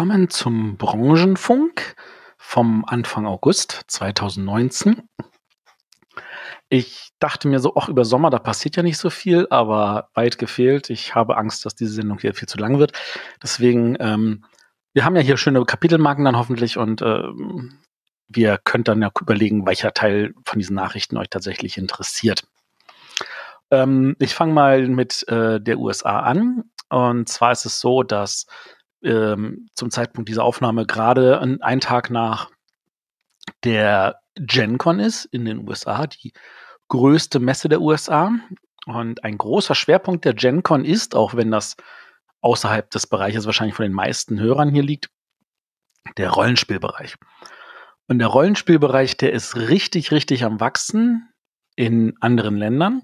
willkommen zum Branchenfunk vom Anfang August 2019. Ich dachte mir so, auch über Sommer, da passiert ja nicht so viel, aber weit gefehlt. Ich habe Angst, dass diese Sendung hier viel zu lang wird. Deswegen, ähm, wir haben ja hier schöne Kapitelmarken dann hoffentlich und ähm, wir könnt dann ja überlegen, welcher Teil von diesen Nachrichten euch tatsächlich interessiert. Ähm, ich fange mal mit äh, der USA an. Und zwar ist es so, dass ähm, zum Zeitpunkt dieser Aufnahme gerade einen Tag nach der GenCon ist in den USA, die größte Messe der USA. Und ein großer Schwerpunkt der GenCon ist, auch wenn das außerhalb des Bereiches wahrscheinlich von den meisten Hörern hier liegt, der Rollenspielbereich. Und der Rollenspielbereich, der ist richtig, richtig am Wachsen in anderen Ländern.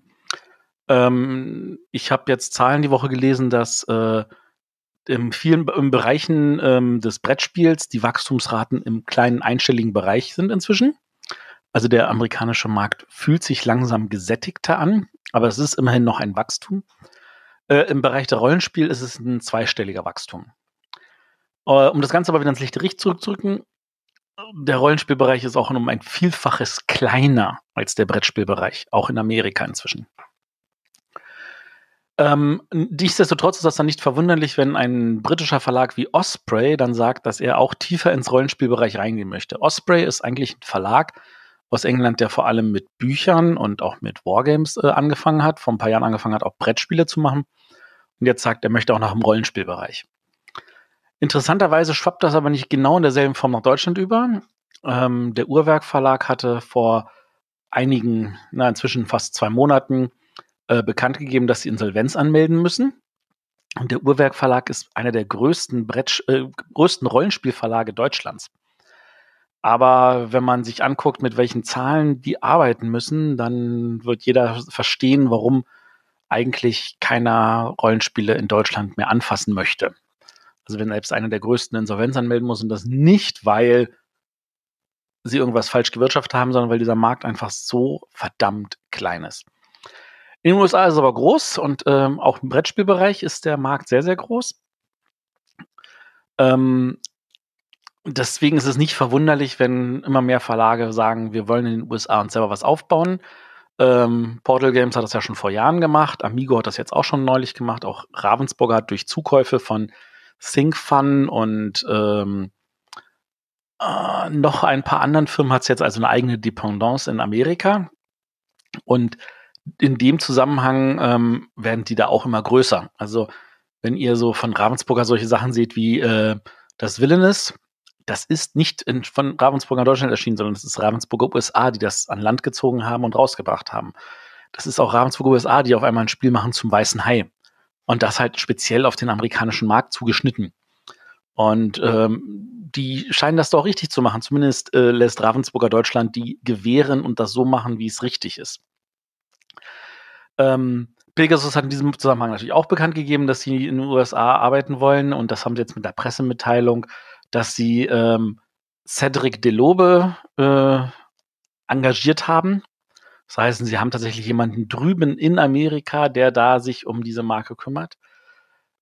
Ähm, ich habe jetzt Zahlen die Woche gelesen, dass äh, in vielen in Bereichen ähm, des Brettspiels die Wachstumsraten im kleinen einstelligen Bereich sind inzwischen. Also der amerikanische Markt fühlt sich langsam gesättigter an, aber es ist immerhin noch ein Wachstum. Äh, Im Bereich der Rollenspiel ist es ein zweistelliger Wachstum. Äh, um das Ganze aber wieder ins lichte Licht zurückzurücken, der Rollenspielbereich ist auch um ein Vielfaches kleiner als der Brettspielbereich, auch in Amerika inzwischen. Ähm, nichtsdestotrotz ist das dann nicht verwunderlich, wenn ein britischer Verlag wie Osprey dann sagt, dass er auch tiefer ins Rollenspielbereich reingehen möchte. Osprey ist eigentlich ein Verlag aus England, der vor allem mit Büchern und auch mit Wargames äh, angefangen hat, vor ein paar Jahren angefangen hat, auch Brettspiele zu machen. Und jetzt sagt, er möchte auch nach dem Rollenspielbereich. Interessanterweise schwappt das aber nicht genau in derselben Form nach Deutschland über. Ähm, der Uhrwerk Verlag hatte vor einigen, na, inzwischen fast zwei Monaten äh, bekannt gegeben, dass sie Insolvenz anmelden müssen. Und der Uhrwerk Verlag ist einer der größten, Brett, äh, größten Rollenspielverlage Deutschlands. Aber wenn man sich anguckt, mit welchen Zahlen die arbeiten müssen, dann wird jeder verstehen, warum eigentlich keiner Rollenspiele in Deutschland mehr anfassen möchte. Also wenn selbst einer der größten Insolvenz anmelden muss und das nicht, weil sie irgendwas falsch gewirtschaftet haben, sondern weil dieser Markt einfach so verdammt klein ist. In den USA ist es aber groß und ähm, auch im Brettspielbereich ist der Markt sehr, sehr groß. Ähm, deswegen ist es nicht verwunderlich, wenn immer mehr Verlage sagen, wir wollen in den USA uns selber was aufbauen. Ähm, Portal Games hat das ja schon vor Jahren gemacht, Amigo hat das jetzt auch schon neulich gemacht, auch Ravensburger hat durch Zukäufe von ThinkFun und ähm, äh, noch ein paar anderen Firmen hat es jetzt also eine eigene Dependance in Amerika. Und in dem Zusammenhang ähm, werden die da auch immer größer. Also wenn ihr so von Ravensburger solche Sachen seht wie äh, das Villainous, das ist nicht in, von Ravensburger Deutschland erschienen, sondern es ist Ravensburger USA, die das an Land gezogen haben und rausgebracht haben. Das ist auch Ravensburger USA, die auf einmal ein Spiel machen zum Weißen Hai. Und das halt speziell auf den amerikanischen Markt zugeschnitten. Und ähm, die scheinen das doch richtig zu machen. Zumindest äh, lässt Ravensburger Deutschland die gewähren und das so machen, wie es richtig ist. Ähm, Pegasus hat in diesem Zusammenhang natürlich auch bekannt gegeben, dass sie in den USA arbeiten wollen und das haben sie jetzt mit der Pressemitteilung, dass sie ähm, Cedric Delobe äh, engagiert haben. Das heißt, sie haben tatsächlich jemanden drüben in Amerika, der da sich um diese Marke kümmert.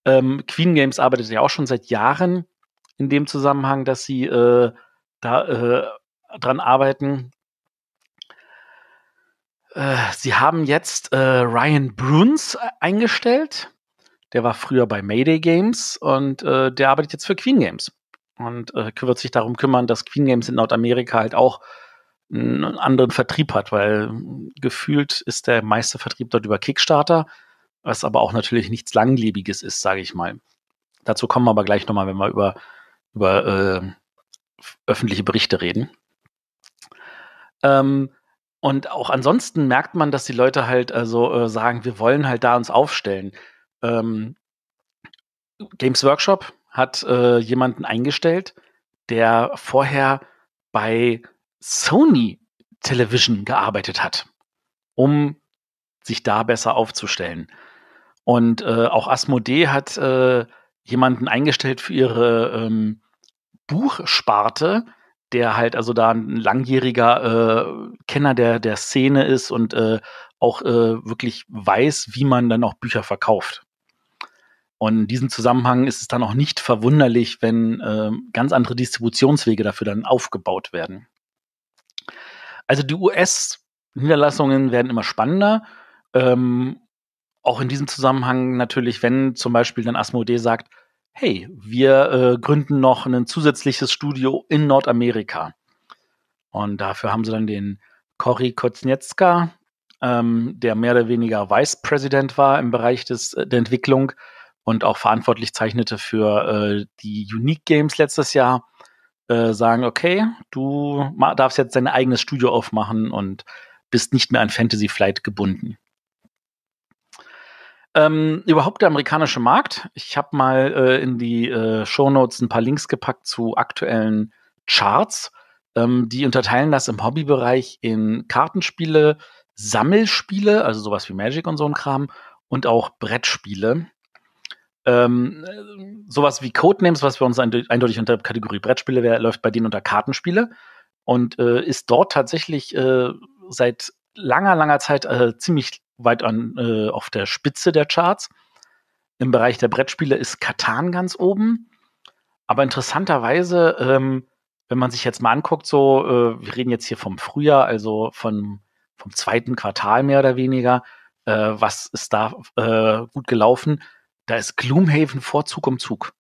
Ähm, Queen Games arbeitet ja auch schon seit Jahren in dem Zusammenhang, dass sie äh, da äh, dran arbeiten, äh, sie haben jetzt äh, Ryan Bruns e-, eingestellt. Der war früher bei Mayday Games und äh, der arbeitet jetzt für Queen Games und äh, wird sich darum kümmern, dass Queen Games in Nordamerika halt auch einen anderen Vertrieb hat, weil hm, gefühlt ist der meiste Vertrieb dort über Kickstarter, was aber auch natürlich nichts Langlebiges ist, sage ich mal. Dazu kommen wir aber gleich nochmal, wenn wir über, über äh, öffentliche Berichte reden. Ähm, und auch ansonsten merkt man, dass die Leute halt also äh, sagen, wir wollen halt da uns aufstellen. Ähm, Games Workshop hat äh, jemanden eingestellt, der vorher bei Sony Television gearbeitet hat, um sich da besser aufzustellen. Und äh, auch Asmodee hat äh, jemanden eingestellt für ihre ähm, Buchsparte, der halt also da ein langjähriger äh, Kenner der, der Szene ist und äh, auch äh, wirklich weiß, wie man dann auch Bücher verkauft. Und in diesem Zusammenhang ist es dann auch nicht verwunderlich, wenn äh, ganz andere Distributionswege dafür dann aufgebaut werden. Also die US-Niederlassungen werden immer spannender. Ähm, auch in diesem Zusammenhang natürlich, wenn zum Beispiel dann Asmodee sagt, hey, wir äh, gründen noch ein zusätzliches Studio in Nordamerika. Und dafür haben sie dann den Cory Kotzniewska, ähm, der mehr oder weniger Vice President war im Bereich des, äh, der Entwicklung und auch verantwortlich zeichnete für äh, die Unique Games letztes Jahr, äh, sagen, okay, du darfst jetzt dein eigenes Studio aufmachen und bist nicht mehr an Fantasy Flight gebunden. Ähm, überhaupt der amerikanische Markt. Ich habe mal äh, in die äh, Show Notes ein paar Links gepackt zu aktuellen Charts. Ähm, die unterteilen das im Hobbybereich in Kartenspiele, Sammelspiele, also sowas wie Magic und so ein Kram, und auch Brettspiele. Ähm, sowas wie Codenames, was wir uns eindeutig unter Kategorie Brettspiele wäre, läuft bei denen unter Kartenspiele und äh, ist dort tatsächlich äh, seit langer, langer Zeit äh, ziemlich weit an, äh, auf der Spitze der Charts. Im Bereich der Brettspiele ist Katan ganz oben. Aber interessanterweise, ähm, wenn man sich jetzt mal anguckt, so, äh, wir reden jetzt hier vom Frühjahr, also von, vom zweiten Quartal mehr oder weniger, äh, was ist da äh, gut gelaufen? Da ist Gloomhaven Vorzug um Zug.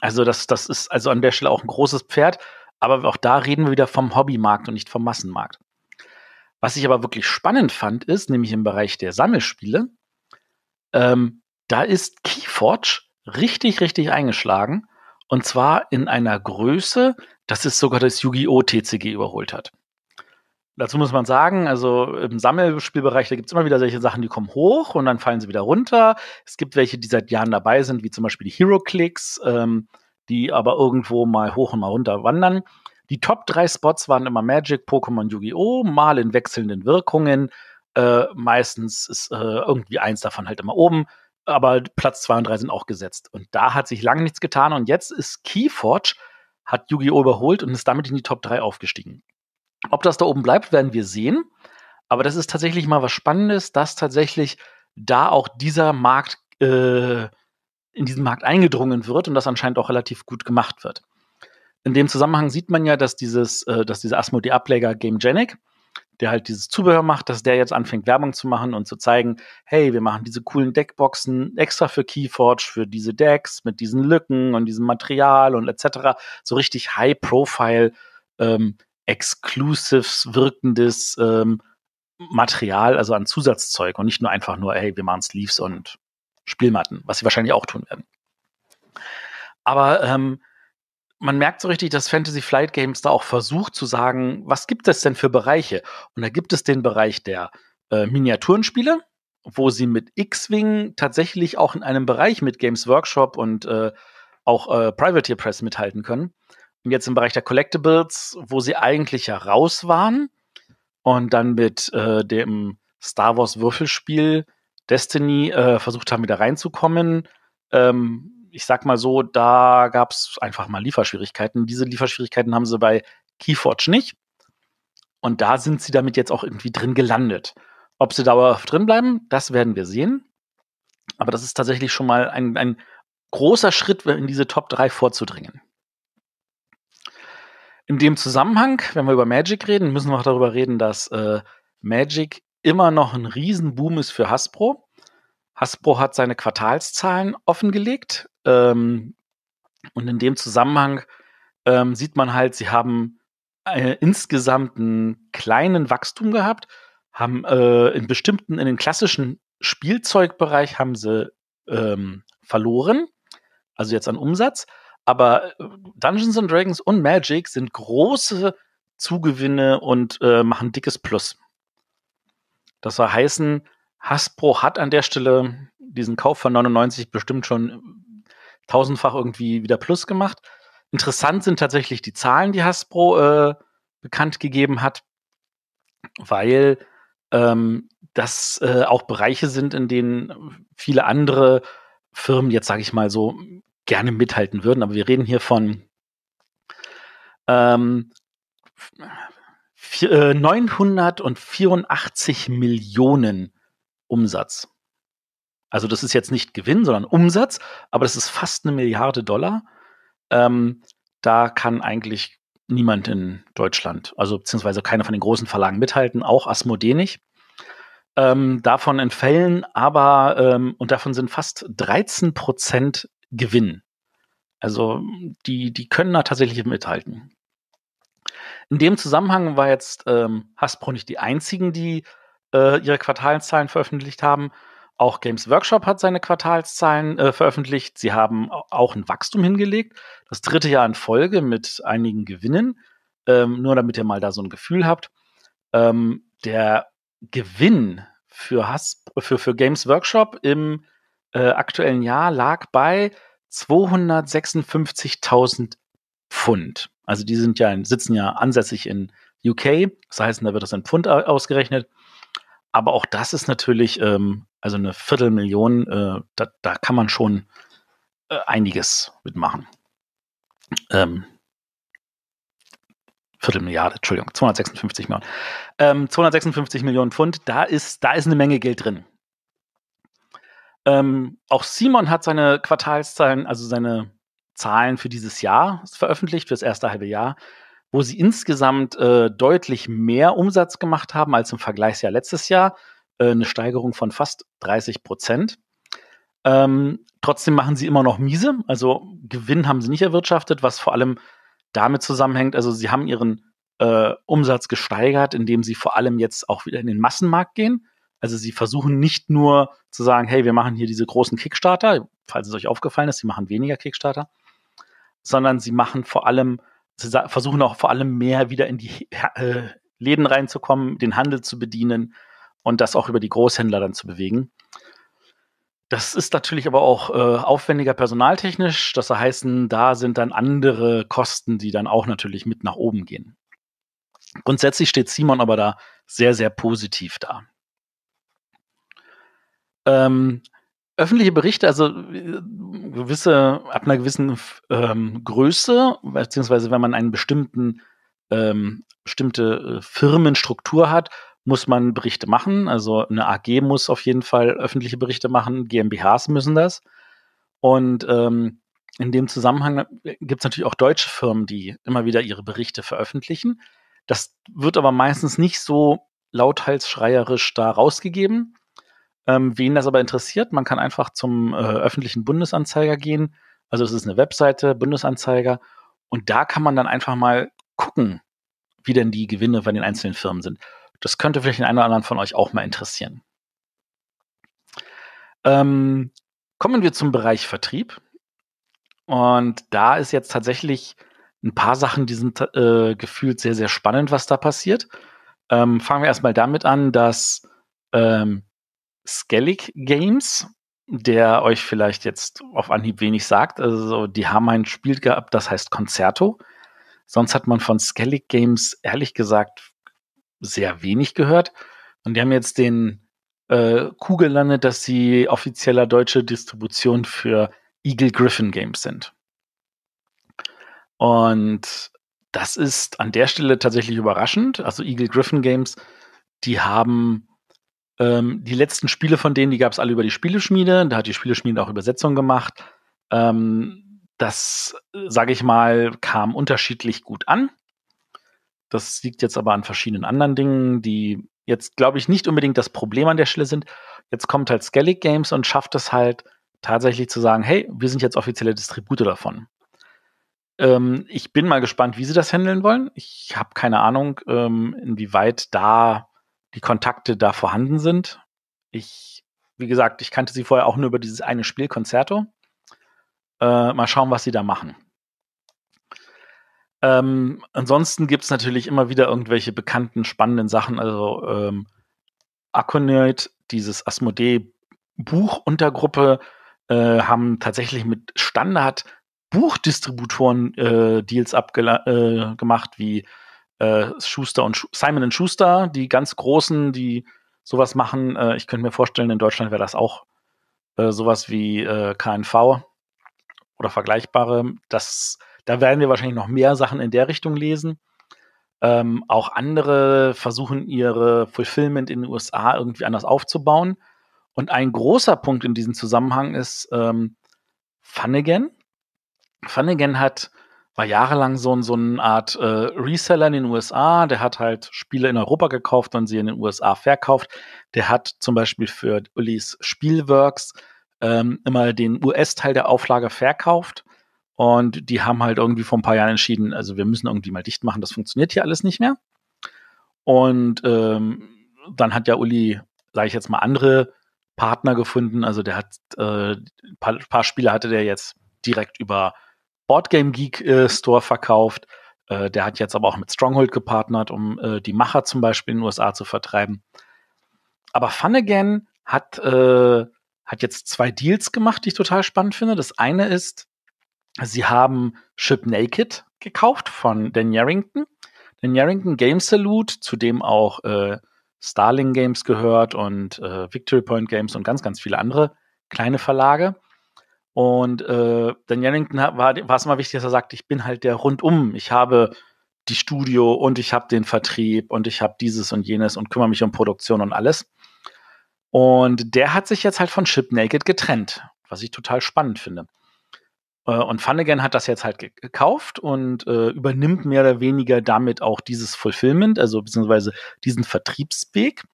Also, das, das ist also an der Stelle auch ein großes Pferd. Aber auch da reden wir wieder vom Hobbymarkt und nicht vom Massenmarkt. Was ich aber wirklich spannend fand, ist, nämlich im Bereich der Sammelspiele, ähm, da ist Keyforge richtig, richtig eingeschlagen. Und zwar in einer Größe, dass es sogar das Yu-Gi-Oh! TCG überholt hat. Dazu muss man sagen, also im Sammelspielbereich, da gibt es immer wieder solche Sachen, die kommen hoch und dann fallen sie wieder runter. Es gibt welche, die seit Jahren dabei sind, wie zum Beispiel die Hero Clicks, ähm, die aber irgendwo mal hoch und mal runter wandern. Die Top 3 Spots waren immer Magic, Pokémon, Yu-Gi-Oh!, mal in wechselnden Wirkungen. Äh, meistens ist äh, irgendwie eins davon halt immer oben, aber Platz 2 und 3 sind auch gesetzt. Und da hat sich lange nichts getan und jetzt ist Keyforge, hat Yu-Gi-Oh! überholt und ist damit in die Top 3 aufgestiegen. Ob das da oben bleibt, werden wir sehen. Aber das ist tatsächlich mal was Spannendes, dass tatsächlich da auch dieser Markt äh, in diesen Markt eingedrungen wird und das anscheinend auch relativ gut gemacht wird in dem Zusammenhang sieht man ja, dass dieses, äh, dass dieser Asmodee-Ableger Gamegenic, der halt dieses Zubehör macht, dass der jetzt anfängt, Werbung zu machen und zu zeigen, hey, wir machen diese coolen Deckboxen extra für Keyforge, für diese Decks, mit diesen Lücken und diesem Material und etc. So richtig High-Profile, ähm, Exclusives wirkendes ähm, Material, also an Zusatzzeug und nicht nur einfach nur, hey, wir machen Sleeves und Spielmatten, was sie wahrscheinlich auch tun werden. Aber ähm, man merkt so richtig, dass Fantasy Flight Games da auch versucht zu sagen, was gibt es denn für Bereiche? Und da gibt es den Bereich der äh, Miniaturenspiele, wo sie mit X-Wing tatsächlich auch in einem Bereich mit Games Workshop und äh, auch äh, Privateer Press mithalten können. Und jetzt im Bereich der Collectibles, wo sie eigentlich ja raus waren und dann mit äh, dem Star Wars Würfelspiel Destiny äh, versucht haben, wieder reinzukommen, ähm, ich sag mal so, da gab es einfach mal Lieferschwierigkeiten. Diese Lieferschwierigkeiten haben sie bei Keyforge nicht. Und da sind sie damit jetzt auch irgendwie drin gelandet. Ob sie dauerhaft drin bleiben, das werden wir sehen. Aber das ist tatsächlich schon mal ein, ein großer Schritt, in diese Top 3 vorzudringen. In dem Zusammenhang, wenn wir über Magic reden, müssen wir auch darüber reden, dass äh, Magic immer noch ein Riesenboom ist für Hasbro. Hasbro hat seine Quartalszahlen offengelegt ähm, und in dem Zusammenhang ähm, sieht man halt, sie haben äh, insgesamt einen kleinen Wachstum gehabt, haben äh, in bestimmten, in den klassischen Spielzeugbereich haben sie ähm, verloren, also jetzt an Umsatz. Aber äh, Dungeons and Dragons und Magic sind große Zugewinne und äh, machen dickes Plus. Das soll heißen, Hasbro hat an der Stelle diesen Kauf von 99 bestimmt schon tausendfach irgendwie wieder Plus gemacht. Interessant sind tatsächlich die Zahlen, die Hasbro äh, bekannt gegeben hat, weil ähm, das äh, auch Bereiche sind, in denen viele andere Firmen jetzt, sage ich mal so, gerne mithalten würden. Aber wir reden hier von ähm, 984 äh, Millionen Umsatz. Also das ist jetzt nicht Gewinn, sondern Umsatz, aber das ist fast eine Milliarde Dollar. Ähm, da kann eigentlich niemand in Deutschland, also beziehungsweise keiner von den großen Verlagen mithalten, auch Asmodee nicht. Ähm, davon entfällen aber, ähm, und davon sind fast 13 Prozent Gewinn. Also die, die können da tatsächlich mithalten. In dem Zusammenhang war jetzt ähm, Hasbro nicht die einzigen, die äh, ihre Quartalszahlen veröffentlicht haben. Auch Games Workshop hat seine Quartalszahlen äh, veröffentlicht. Sie haben auch ein Wachstum hingelegt. Das dritte Jahr in Folge mit einigen Gewinnen. Ähm, nur damit ihr mal da so ein Gefühl habt. Ähm, der Gewinn für, Has für, für Games Workshop im äh, aktuellen Jahr lag bei 256.000 Pfund. Also die sind ja in, sitzen ja ansässig in UK. Das heißt, da wird das in Pfund ausgerechnet. Aber auch das ist natürlich ähm, also eine Viertelmillion, äh, da, da, kann man schon äh, einiges mitmachen. Ähm, Viertelmilliarde, Entschuldigung, 256 Millionen. Ähm, 256 Millionen Pfund, da ist, da ist eine Menge Geld drin. Ähm, auch Simon hat seine Quartalszahlen, also seine Zahlen für dieses Jahr veröffentlicht, für das erste halbe Jahr, wo sie insgesamt äh, deutlich mehr Umsatz gemacht haben als im Vergleichsjahr letztes Jahr äh, eine Steigerung von fast 30 Prozent. Ähm, trotzdem machen sie immer noch miese, also Gewinn haben sie nicht erwirtschaftet, was vor allem damit zusammenhängt, also sie haben ihren äh, Umsatz gesteigert, indem sie vor allem jetzt auch wieder in den Massenmarkt gehen. Also sie versuchen nicht nur zu sagen, hey, wir machen hier diese großen Kickstarter, falls es euch aufgefallen ist, sie machen weniger Kickstarter, sondern sie machen vor allem, sie versuchen auch vor allem mehr wieder in die äh, Läden reinzukommen, den Handel zu bedienen und das auch über die Großhändler dann zu bewegen. Das ist natürlich aber auch äh, aufwendiger personaltechnisch. Das heißt, da sind dann andere Kosten, die dann auch natürlich mit nach oben gehen. Grundsätzlich steht Simon aber da sehr, sehr positiv da. Ähm, öffentliche Berichte, also äh, gewisse, ab einer gewissen ähm, Größe, beziehungsweise wenn man einen bestimmten ähm, bestimmte äh, Firmenstruktur hat, muss man Berichte machen. Also eine AG muss auf jeden Fall öffentliche Berichte machen, GmbHs müssen das. Und ähm, in dem Zusammenhang äh, gibt es natürlich auch deutsche Firmen, die immer wieder ihre Berichte veröffentlichen. Das wird aber meistens nicht so lauthalsschreierisch da rausgegeben. Ähm, wen das aber interessiert, man kann einfach zum äh, öffentlichen Bundesanzeiger gehen. Also es ist eine Webseite, Bundesanzeiger. Und da kann man dann einfach mal gucken, wie denn die Gewinne bei den einzelnen Firmen sind. Das könnte vielleicht den einen oder anderen von euch auch mal interessieren. Ähm, kommen wir zum Bereich Vertrieb. Und da ist jetzt tatsächlich ein paar Sachen, die sind äh, gefühlt sehr, sehr spannend, was da passiert. Ähm, fangen wir erstmal damit an, dass ähm, Skellig Games, der euch vielleicht jetzt auf Anhieb wenig sagt, also die haben ein Spiel gehabt, das heißt Concerto. Sonst hat man von Skellig Games ehrlich gesagt sehr wenig gehört. Und die haben jetzt den äh, Kuh gelandet, dass sie offizieller deutsche Distribution für Eagle Griffin Games sind. Und das ist an der Stelle tatsächlich überraschend. Also Eagle Griffin Games, die haben ähm, die letzten Spiele von denen, die gab es alle über die Spieleschmiede. Da hat die Spieleschmiede auch Übersetzungen gemacht. Ähm, das, äh, sage ich mal, kam unterschiedlich gut an. Das liegt jetzt aber an verschiedenen anderen Dingen, die jetzt, glaube ich, nicht unbedingt das Problem an der Stelle sind. Jetzt kommt halt Skellig Games und schafft es halt tatsächlich zu sagen, hey, wir sind jetzt offizielle Distribute davon. Ähm, ich bin mal gespannt, wie sie das handeln wollen. Ich habe keine Ahnung, ähm, inwieweit da die Kontakte da vorhanden sind. Ich, wie gesagt, ich kannte sie vorher auch nur über dieses eine Spiel Konzerto. Äh, mal schauen, was sie da machen. Ähm, ansonsten gibt es natürlich immer wieder irgendwelche bekannten, spannenden Sachen. Also ähm, Aconite, dieses Asmodee-Buchuntergruppe, äh, haben tatsächlich mit Standard-Buchdistributoren äh, Deals abgemacht, äh, wie äh, Schuster und Sch Simon Schuster, die ganz großen, die sowas machen. Äh, ich könnte mir vorstellen, in Deutschland wäre das auch äh, sowas wie KNV oder vergleichbare. Das da werden wir wahrscheinlich noch mehr Sachen in der Richtung lesen. Ähm, auch andere versuchen ihre Fulfillment in den USA irgendwie anders aufzubauen. Und ein großer Punkt in diesem Zusammenhang ist ähm, Funnigan. Funnigan hat, war jahrelang so, so eine Art äh, Reseller in den USA. Der hat halt Spiele in Europa gekauft und sie in den USA verkauft. Der hat zum Beispiel für Ulis Spielworks ähm, immer den US-Teil der Auflage verkauft und die haben halt irgendwie vor ein paar Jahren entschieden, also wir müssen irgendwie mal dicht machen, das funktioniert hier alles nicht mehr. Und ähm, dann hat ja Uli, sage ich jetzt mal, andere Partner gefunden. Also der hat äh, paar, paar Spiele hatte der jetzt direkt über Boardgame Geek äh, Store verkauft. Äh, der hat jetzt aber auch mit Stronghold gepartnert, um äh, die Macher zum Beispiel in den USA zu vertreiben. Aber Fun hat, äh, hat jetzt zwei Deals gemacht, die ich total spannend finde. Das eine ist, Sie haben Ship Naked gekauft von Dan Yarrington. Dan Yarrington Game Salute, zu dem auch äh, Starling Games gehört und äh, Victory Point Games und ganz, ganz viele andere kleine Verlage. Und äh, Dan Yarrington war, war es immer wichtig, dass er sagt, ich bin halt der Rundum. Ich habe die Studio und ich habe den Vertrieb und ich habe dieses und jenes und kümmere mich um Produktion und alles. Und der hat sich jetzt halt von Ship Naked getrennt, was ich total spannend finde. Äh, und Funnigan hat das jetzt halt gekauft und äh, übernimmt mehr oder weniger damit auch dieses Fulfillment, also beziehungsweise diesen Vertriebsweg.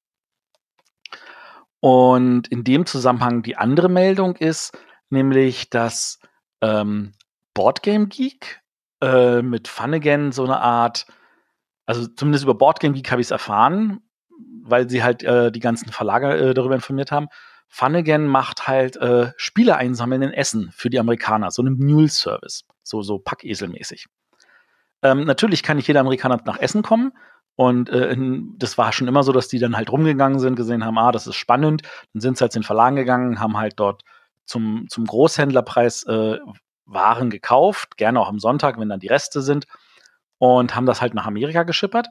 Und in dem Zusammenhang die andere Meldung ist, nämlich dass ähm, Boardgame Geek äh, mit Funnigan so eine Art, also zumindest über Boardgame Geek habe ich es erfahren, weil sie halt äh, die ganzen Verlage äh, darüber informiert haben, Funnigan macht halt äh, Spiele einsammeln in Essen für die Amerikaner, so einen Mule-Service, so, so packeselmäßig. Ähm, natürlich kann nicht jeder Amerikaner nach Essen kommen. Und äh, in, das war schon immer so, dass die dann halt rumgegangen sind, gesehen haben, ah, das ist spannend. Dann sind sie halt zu den Verlagen gegangen, haben halt dort zum, zum Großhändlerpreis äh, Waren gekauft, gerne auch am Sonntag, wenn dann die Reste sind, und haben das halt nach Amerika geschippert.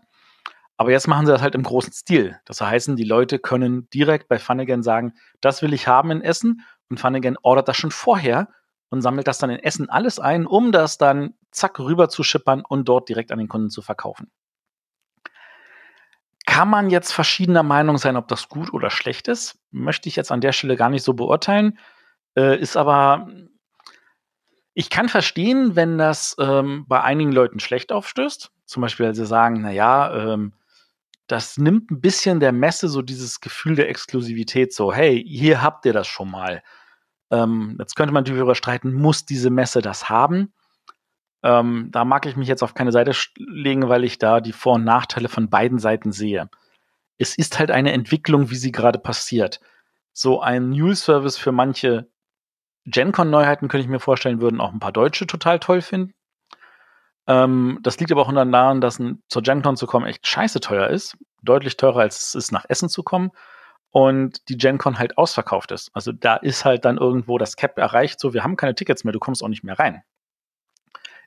Aber jetzt machen sie das halt im großen Stil. Das heißt, die Leute können direkt bei Funnigan sagen, das will ich haben in Essen. Und Funnigan ordert das schon vorher und sammelt das dann in Essen alles ein, um das dann zack rüber zu schippern und dort direkt an den Kunden zu verkaufen. Kann man jetzt verschiedener Meinung sein, ob das gut oder schlecht ist? Möchte ich jetzt an der Stelle gar nicht so beurteilen. Äh, ist aber, ich kann verstehen, wenn das ähm, bei einigen Leuten schlecht aufstößt. Zum Beispiel, weil sie sagen, naja, ähm, das nimmt ein bisschen der Messe so dieses Gefühl der Exklusivität, so, hey, hier habt ihr das schon mal. Ähm, jetzt könnte man darüber streiten, muss diese Messe das haben? Ähm, da mag ich mich jetzt auf keine Seite legen, weil ich da die Vor- und Nachteile von beiden Seiten sehe. Es ist halt eine Entwicklung, wie sie gerade passiert. So ein News-Service für manche GenCon-Neuheiten könnte ich mir vorstellen, würden auch ein paar Deutsche total toll finden. Ähm, das liegt aber auch daran, dass ein, zur Gencon zu kommen echt scheiße teuer ist. Deutlich teurer, als es ist, nach Essen zu kommen. Und die Gencon halt ausverkauft ist. Also da ist halt dann irgendwo das Cap erreicht, so wir haben keine Tickets mehr, du kommst auch nicht mehr rein.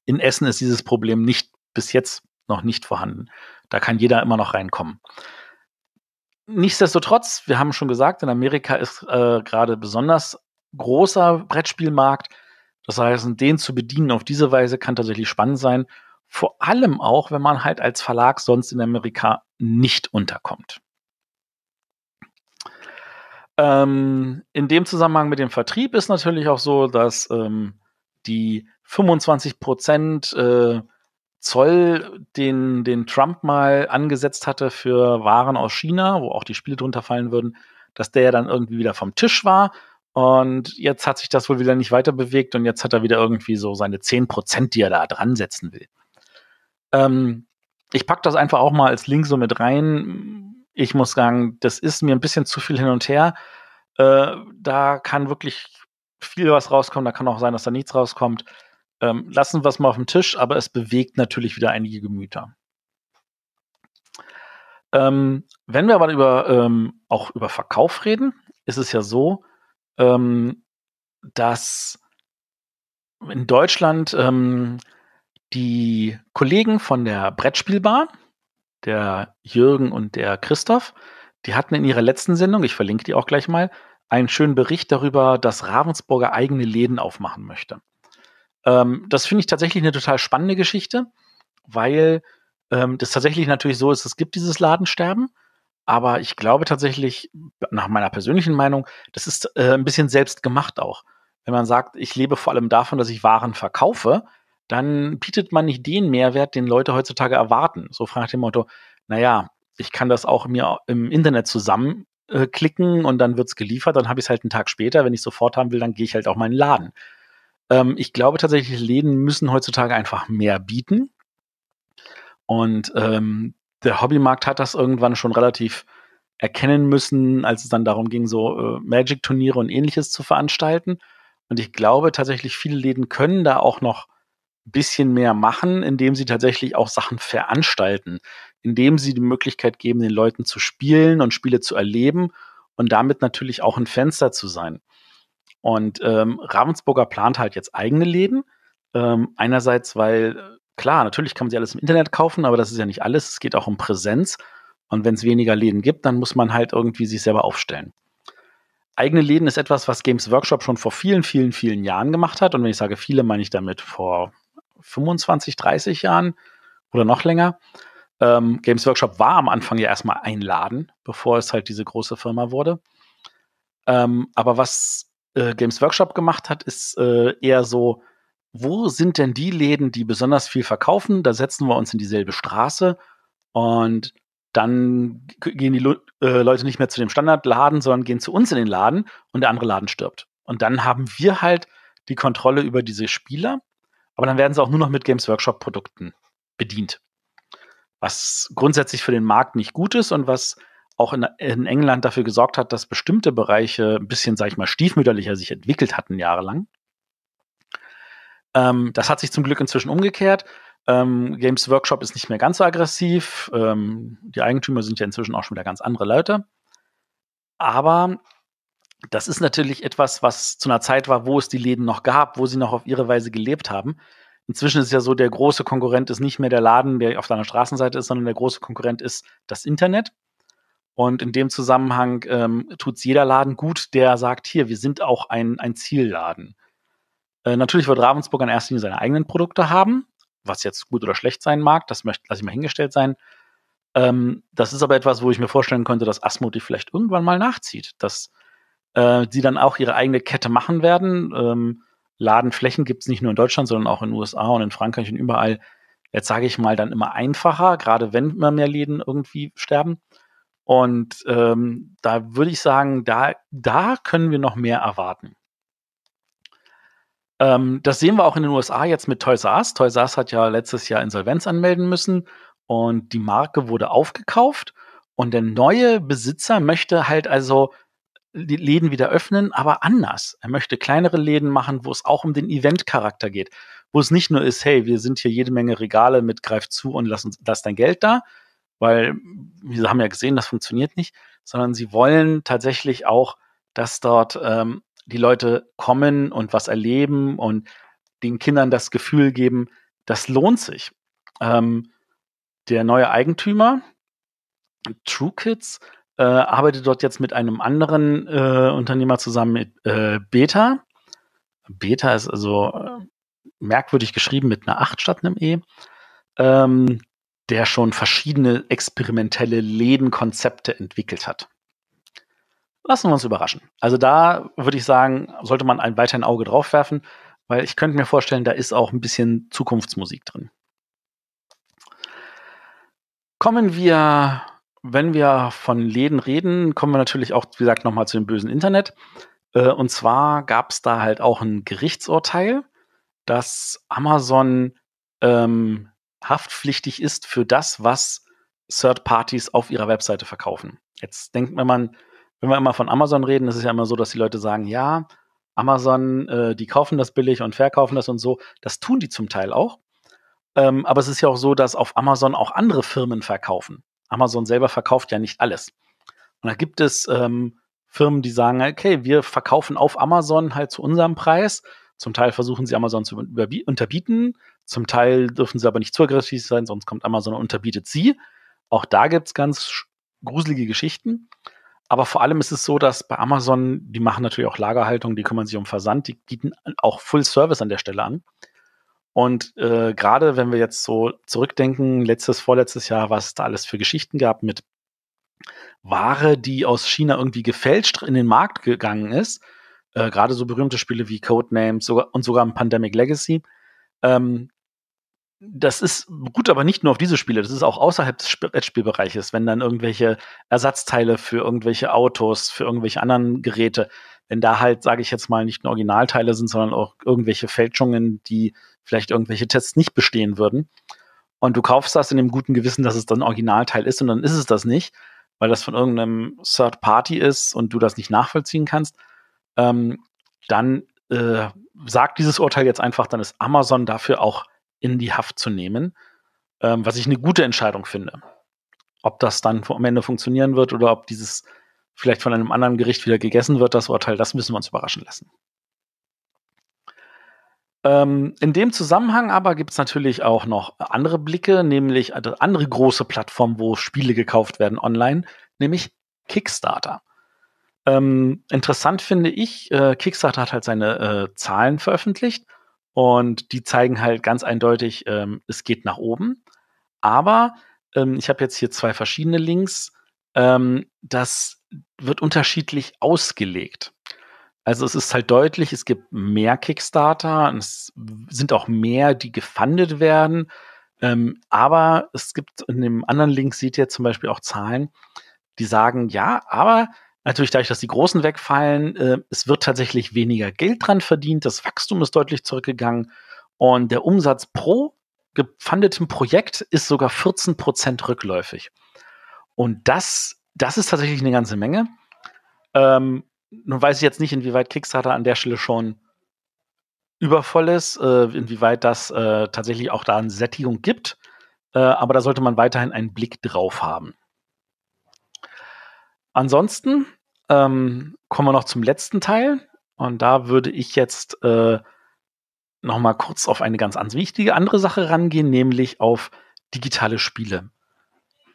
In Essen ist dieses Problem nicht bis jetzt noch nicht vorhanden. Da kann jeder immer noch reinkommen. Nichtsdestotrotz, wir haben schon gesagt, in Amerika ist äh, gerade besonders großer Brettspielmarkt. Das heißt, den zu bedienen auf diese Weise kann tatsächlich spannend sein. Vor allem auch, wenn man halt als Verlag sonst in Amerika nicht unterkommt. Ähm, in dem Zusammenhang mit dem Vertrieb ist natürlich auch so, dass ähm, die 25 äh, Zoll, den, den Trump mal angesetzt hatte für Waren aus China, wo auch die Spiele drunter fallen würden, dass der dann irgendwie wieder vom Tisch war und jetzt hat sich das wohl wieder nicht weiter bewegt und jetzt hat er wieder irgendwie so seine 10%, die er da dran setzen will. Ähm, ich packe das einfach auch mal als Link so mit rein. Ich muss sagen, das ist mir ein bisschen zu viel hin und her. Äh, da kann wirklich viel was rauskommen, da kann auch sein, dass da nichts rauskommt. Ähm, lassen wir es mal auf dem Tisch, aber es bewegt natürlich wieder einige Gemüter. Ähm, wenn wir aber über, ähm, auch über Verkauf reden, ist es ja so, ähm, dass in Deutschland ähm, die Kollegen von der Brettspielbar, der Jürgen und der Christoph, die hatten in ihrer letzten Sendung, ich verlinke die auch gleich mal, einen schönen Bericht darüber, dass Ravensburger eigene Läden aufmachen möchte. Ähm, das finde ich tatsächlich eine total spannende Geschichte, weil ähm, das tatsächlich natürlich so ist, es gibt dieses Ladensterben, aber ich glaube tatsächlich, nach meiner persönlichen Meinung, das ist äh, ein bisschen selbst gemacht auch. Wenn man sagt, ich lebe vor allem davon, dass ich Waren verkaufe, dann bietet man nicht den Mehrwert, den Leute heutzutage erwarten. So fragt dem Motto, naja, ich kann das auch mir im Internet zusammenklicken äh, und dann wird es geliefert, dann habe ich es halt einen Tag später. Wenn ich es sofort haben will, dann gehe ich halt auch meinen Laden. Ähm, ich glaube tatsächlich, Läden müssen heutzutage einfach mehr bieten. Und ähm, der Hobbymarkt hat das irgendwann schon relativ erkennen müssen, als es dann darum ging, so äh, Magic-Turniere und ähnliches zu veranstalten. Und ich glaube tatsächlich, viele Läden können da auch noch ein bisschen mehr machen, indem sie tatsächlich auch Sachen veranstalten, indem sie die Möglichkeit geben, den Leuten zu spielen und Spiele zu erleben und damit natürlich auch ein Fenster zu sein. Und ähm, Ravensburger plant halt jetzt eigene Läden. Ähm, einerseits, weil Klar, natürlich kann man sie alles im Internet kaufen, aber das ist ja nicht alles. Es geht auch um Präsenz. Und wenn es weniger Läden gibt, dann muss man halt irgendwie sich selber aufstellen. Eigene Läden ist etwas, was Games Workshop schon vor vielen, vielen, vielen Jahren gemacht hat. Und wenn ich sage viele, meine ich damit vor 25, 30 Jahren oder noch länger. Ähm, Games Workshop war am Anfang ja erstmal ein Laden, bevor es halt diese große Firma wurde. Ähm, aber was äh, Games Workshop gemacht hat, ist äh, eher so wo sind denn die Läden, die besonders viel verkaufen? Da setzen wir uns in dieselbe Straße und dann gehen die äh, Leute nicht mehr zu dem Standardladen, sondern gehen zu uns in den Laden und der andere Laden stirbt. Und dann haben wir halt die Kontrolle über diese Spieler, aber dann werden sie auch nur noch mit Games Workshop Produkten bedient. Was grundsätzlich für den Markt nicht gut ist und was auch in, in England dafür gesorgt hat, dass bestimmte Bereiche ein bisschen, sag ich mal, stiefmütterlicher sich entwickelt hatten jahrelang. Ähm, das hat sich zum Glück inzwischen umgekehrt. Ähm, Games Workshop ist nicht mehr ganz so aggressiv. Ähm, die Eigentümer sind ja inzwischen auch schon wieder ganz andere Leute. Aber das ist natürlich etwas, was zu einer Zeit war, wo es die Läden noch gab, wo sie noch auf ihre Weise gelebt haben. Inzwischen ist ja so, der große Konkurrent ist nicht mehr der Laden, der auf deiner Straßenseite ist, sondern der große Konkurrent ist das Internet. Und in dem Zusammenhang ähm, tut es jeder Laden gut, der sagt, hier, wir sind auch ein, ein Zielladen. Äh, natürlich wird Ravensburg an erster Linie seine eigenen Produkte haben, was jetzt gut oder schlecht sein mag, das möchte, lasse ich mal hingestellt sein. Ähm, das ist aber etwas, wo ich mir vorstellen könnte, dass Asmodee vielleicht irgendwann mal nachzieht, dass äh, dann auch ihre eigene Kette machen werden. Ähm, Ladenflächen gibt es nicht nur in Deutschland, sondern auch in den USA und in Frankreich und überall. Jetzt sage ich mal dann immer einfacher, gerade wenn immer mehr Läden irgendwie sterben. Und ähm, da würde ich sagen, da, da können wir noch mehr erwarten. Ähm, das sehen wir auch in den USA jetzt mit Toys R Us. Toys R Us hat ja letztes Jahr Insolvenz anmelden müssen und die Marke wurde aufgekauft und der neue Besitzer möchte halt also die Läden wieder öffnen, aber anders. Er möchte kleinere Läden machen, wo es auch um den Event-Charakter geht, wo es nicht nur ist, hey, wir sind hier jede Menge Regale mit, greif zu und lass uns, lass dein Geld da, weil wir haben ja gesehen, das funktioniert nicht, sondern sie wollen tatsächlich auch, dass dort ähm, die Leute kommen und was erleben und den Kindern das Gefühl geben, das lohnt sich. Ähm, der neue Eigentümer, True Kids, äh, arbeitet dort jetzt mit einem anderen äh, Unternehmer zusammen, mit äh, Beta. Beta ist also äh, merkwürdig geschrieben mit einer 8 statt einem E. Ähm, der schon verschiedene experimentelle Lädenkonzepte entwickelt hat lassen wir uns überraschen. Also da würde ich sagen, sollte man ein weiter ein Auge drauf werfen, weil ich könnte mir vorstellen, da ist auch ein bisschen Zukunftsmusik drin. Kommen wir, wenn wir von Läden reden, kommen wir natürlich auch, wie gesagt, nochmal zu dem bösen Internet. Äh, und zwar gab es da halt auch ein Gerichtsurteil, dass Amazon ähm, haftpflichtig ist für das, was Third Parties auf ihrer Webseite verkaufen. Jetzt denkt man, wenn wir immer von Amazon reden, ist es ja immer so, dass die Leute sagen, ja, Amazon, äh, die kaufen das billig und verkaufen das und so. Das tun die zum Teil auch. Ähm, aber es ist ja auch so, dass auf Amazon auch andere Firmen verkaufen. Amazon selber verkauft ja nicht alles. Und da gibt es ähm, Firmen, die sagen, okay, wir verkaufen auf Amazon halt zu unserem Preis. Zum Teil versuchen sie Amazon zu unterbieten, zum Teil dürfen sie aber nicht zu aggressiv sein, sonst kommt Amazon und unterbietet sie. Auch da gibt es ganz gruselige Geschichten. Aber vor allem ist es so, dass bei Amazon, die machen natürlich auch Lagerhaltung, die kümmern sich um Versand, die bieten auch Full Service an der Stelle an. Und äh, gerade wenn wir jetzt so zurückdenken, letztes, vorletztes Jahr, was es da alles für Geschichten gab mit Ware, die aus China irgendwie gefälscht in den Markt gegangen ist, äh, gerade so berühmte Spiele wie Codenames sogar, und sogar Pandemic Legacy, ähm, das ist gut, aber nicht nur auf diese Spiele. Das ist auch außerhalb des Brettspielbereiches, wenn dann irgendwelche Ersatzteile für irgendwelche Autos, für irgendwelche anderen Geräte, wenn da halt, sage ich jetzt mal, nicht nur Originalteile sind, sondern auch irgendwelche Fälschungen, die vielleicht irgendwelche Tests nicht bestehen würden. Und du kaufst das in dem guten Gewissen, dass es dann Originalteil ist und dann ist es das nicht, weil das von irgendeinem Third Party ist und du das nicht nachvollziehen kannst. Ähm, dann äh, sagt dieses Urteil jetzt einfach, dann ist Amazon dafür auch in die Haft zu nehmen, ähm, was ich eine gute Entscheidung finde. Ob das dann am Ende funktionieren wird oder ob dieses vielleicht von einem anderen Gericht wieder gegessen wird, das Urteil, das müssen wir uns überraschen lassen. Ähm, in dem Zusammenhang aber gibt es natürlich auch noch andere Blicke, nämlich eine andere große Plattform, wo Spiele gekauft werden online, nämlich Kickstarter. Ähm, interessant finde ich, äh, Kickstarter hat halt seine äh, Zahlen veröffentlicht und die zeigen halt ganz eindeutig, ähm, es geht nach oben. Aber ähm, ich habe jetzt hier zwei verschiedene Links. Ähm, das wird unterschiedlich ausgelegt. Also es ist halt deutlich, es gibt mehr Kickstarter und es sind auch mehr, die gefundet werden. Ähm, aber es gibt in dem anderen Link, seht ihr zum Beispiel auch Zahlen, die sagen, ja, aber Natürlich dadurch, dass die Großen wegfallen, äh, es wird tatsächlich weniger Geld dran verdient, das Wachstum ist deutlich zurückgegangen und der Umsatz pro gefundetem Projekt ist sogar 14 Prozent rückläufig. Und das, das ist tatsächlich eine ganze Menge. Ähm, nun weiß ich jetzt nicht, inwieweit Kickstarter an der Stelle schon übervoll ist, äh, inwieweit das äh, tatsächlich auch da eine Sättigung gibt. Äh, aber da sollte man weiterhin einen Blick drauf haben. Ansonsten ähm, kommen wir noch zum letzten Teil. Und da würde ich jetzt äh, noch mal kurz auf eine ganz wichtige andere Sache rangehen, nämlich auf digitale Spiele.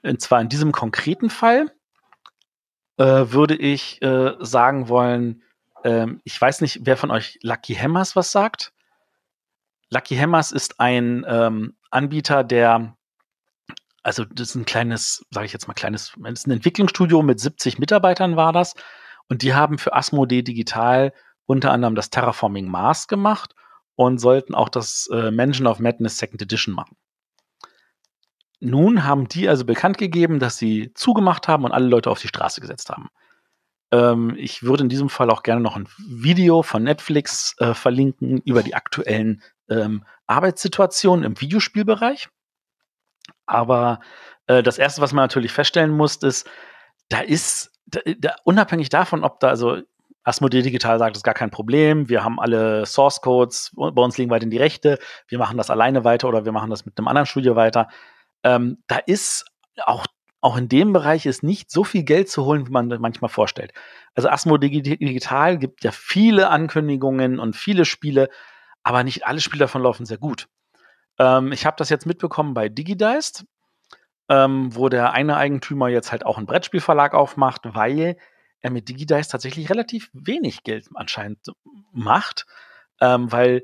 Und zwar in diesem konkreten Fall äh, würde ich äh, sagen wollen, ähm, ich weiß nicht, wer von euch Lucky Hammers was sagt. Lucky Hammers ist ein ähm, Anbieter, der also das ist ein kleines, sage ich jetzt mal kleines, das ist ein Entwicklungsstudio mit 70 Mitarbeitern war das und die haben für Asmodee Digital unter anderem das Terraforming Mars gemacht und sollten auch das äh, Mansion of Madness Second Edition machen. Nun haben die also bekannt gegeben, dass sie zugemacht haben und alle Leute auf die Straße gesetzt haben. Ähm, ich würde in diesem Fall auch gerne noch ein Video von Netflix äh, verlinken über die aktuellen ähm, Arbeitssituationen im Videospielbereich. Aber äh, das Erste, was man natürlich feststellen muss, ist, da ist, da, äh, da, unabhängig davon, ob da, also Asmodee Digital sagt, das ist gar kein Problem, wir haben alle Source Codes, bei uns liegen weiterhin die Rechte, wir machen das alleine weiter oder wir machen das mit einem anderen Studio weiter. Ähm, da ist auch auch in dem Bereich ist nicht so viel Geld zu holen, wie man manchmal vorstellt. Also Asmodee Digital gibt ja viele Ankündigungen und viele Spiele, aber nicht alle Spiele davon laufen sehr gut. Ähm, ich habe das jetzt mitbekommen bei Digidiced, ähm, wo der eine Eigentümer jetzt halt auch einen Brettspielverlag aufmacht, weil er mit Digidice tatsächlich relativ wenig Geld anscheinend macht, ähm, weil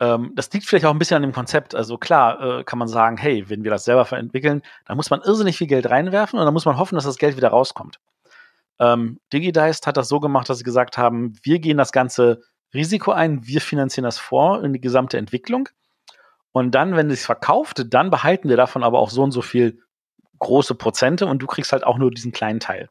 ähm, das liegt vielleicht auch ein bisschen an dem Konzept. Also klar äh, kann man sagen, hey, wenn wir das selber entwickeln, dann muss man irrsinnig viel Geld reinwerfen und dann muss man hoffen, dass das Geld wieder rauskommt. Ähm, Digidice hat das so gemacht, dass sie gesagt haben, wir gehen das ganze Risiko ein, wir finanzieren das vor in die gesamte Entwicklung und dann, wenn es verkaufte, dann behalten wir davon aber auch so und so viel große Prozente und du kriegst halt auch nur diesen kleinen Teil.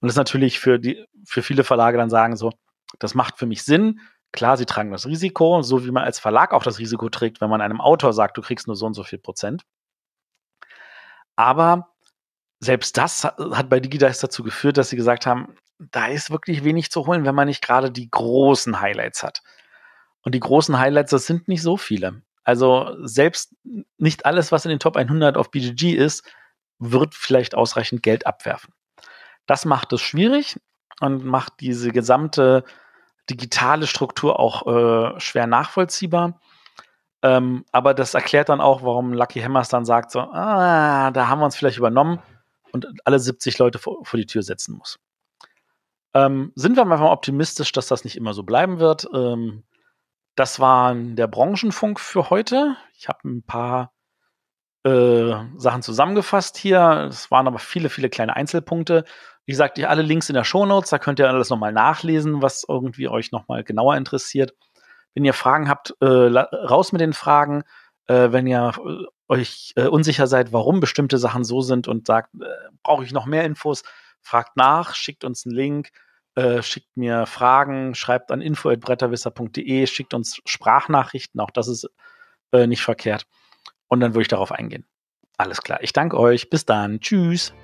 Und das ist natürlich für die, für viele Verlage dann sagen so, das macht für mich Sinn. Klar, sie tragen das Risiko, so wie man als Verlag auch das Risiko trägt, wenn man einem Autor sagt, du kriegst nur so und so viel Prozent. Aber selbst das hat bei Digidice dazu geführt, dass sie gesagt haben, da ist wirklich wenig zu holen, wenn man nicht gerade die großen Highlights hat. Und die großen Highlights, das sind nicht so viele. Also selbst nicht alles, was in den Top 100 auf BGG ist, wird vielleicht ausreichend Geld abwerfen. Das macht es schwierig und macht diese gesamte digitale Struktur auch äh, schwer nachvollziehbar. Ähm, aber das erklärt dann auch, warum Lucky Hammers dann sagt, so, ah, da haben wir uns vielleicht übernommen und alle 70 Leute vor, vor die Tür setzen muss. Ähm, sind wir einfach optimistisch, dass das nicht immer so bleiben wird. Ähm, das war der Branchenfunk für heute. Ich habe ein paar äh, Sachen zusammengefasst hier. Es waren aber viele, viele kleine Einzelpunkte. Wie gesagt, alle Links in der Show Notes. da könnt ihr alles nochmal nachlesen, was irgendwie euch nochmal genauer interessiert. Wenn ihr Fragen habt, äh, raus mit den Fragen. Äh, wenn ihr äh, euch äh, unsicher seid, warum bestimmte Sachen so sind und sagt, äh, brauche ich noch mehr Infos, fragt nach, schickt uns einen Link äh, schickt mir Fragen, schreibt an info.bretterwisser.de, schickt uns Sprachnachrichten, auch das ist äh, nicht verkehrt. Und dann würde ich darauf eingehen. Alles klar, ich danke euch, bis dann, tschüss.